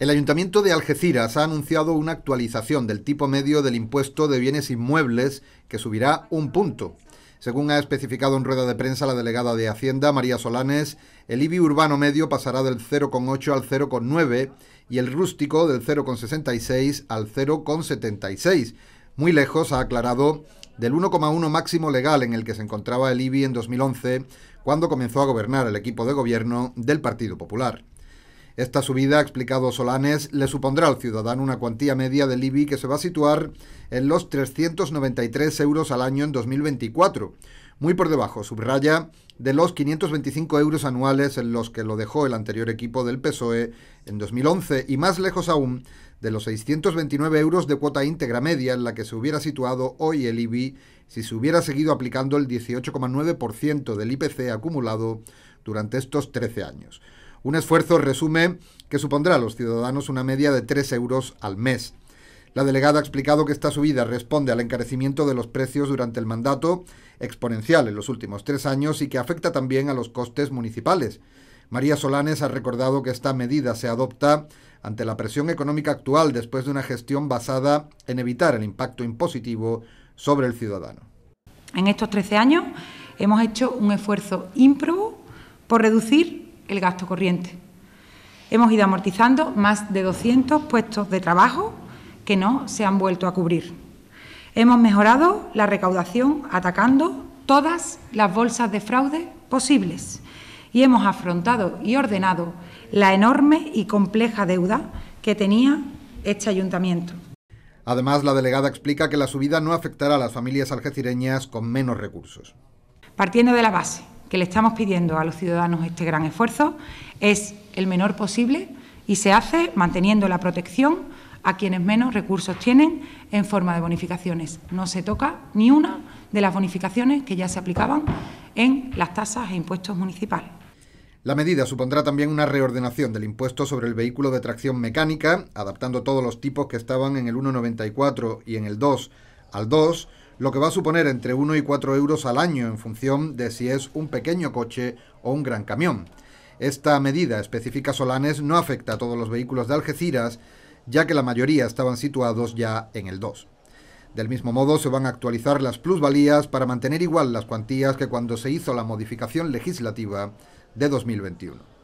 El Ayuntamiento de Algeciras ha anunciado una actualización del tipo medio del impuesto de bienes inmuebles que subirá un punto. Según ha especificado en rueda de prensa la delegada de Hacienda, María Solanes, el IBI urbano medio pasará del 0,8 al 0,9 y el rústico del 0,66 al 0,76, muy lejos, ha aclarado, del 1,1 máximo legal en el que se encontraba el IBI en 2011, cuando comenzó a gobernar el equipo de gobierno del Partido Popular. Esta subida, ha explicado Solanes, le supondrá al ciudadano una cuantía media del IBI que se va a situar en los 393 euros al año en 2024, muy por debajo, subraya, de los 525 euros anuales en los que lo dejó el anterior equipo del PSOE en 2011 y más lejos aún de los 629 euros de cuota íntegra media en la que se hubiera situado hoy el IBI si se hubiera seguido aplicando el 18,9% del IPC acumulado durante estos 13 años. Un esfuerzo, resume, que supondrá a los ciudadanos una media de 3 euros al mes. La delegada ha explicado que esta subida responde al encarecimiento de los precios durante el mandato, exponencial en los últimos tres años y que afecta también a los costes municipales. María Solanes ha recordado que esta medida se adopta ante la presión económica actual después de una gestión basada en evitar el impacto impositivo sobre el ciudadano. En estos 13 años hemos hecho un esfuerzo ímprobo por reducir el gasto corriente. Hemos ido amortizando más de 200 puestos de trabajo que no se han vuelto a cubrir. Hemos mejorado la recaudación atacando todas las bolsas de fraude posibles y hemos afrontado y ordenado la enorme y compleja deuda que tenía este ayuntamiento. Además, la delegada explica que la subida no afectará a las familias algecireñas con menos recursos. Partiendo de la base que le estamos pidiendo a los ciudadanos este gran esfuerzo es el menor posible y se hace manteniendo la protección a quienes menos recursos tienen en forma de bonificaciones. No se toca ni una de las bonificaciones que ya se aplicaban en las tasas e impuestos municipales. La medida supondrá también una reordenación del impuesto sobre el vehículo de tracción mecánica, adaptando todos los tipos que estaban en el 1,94 y en el 2 al 2 lo que va a suponer entre 1 y 4 euros al año en función de si es un pequeño coche o un gran camión. Esta medida, específica Solanes, no afecta a todos los vehículos de Algeciras, ya que la mayoría estaban situados ya en el 2. Del mismo modo, se van a actualizar las plusvalías para mantener igual las cuantías que cuando se hizo la modificación legislativa de 2021.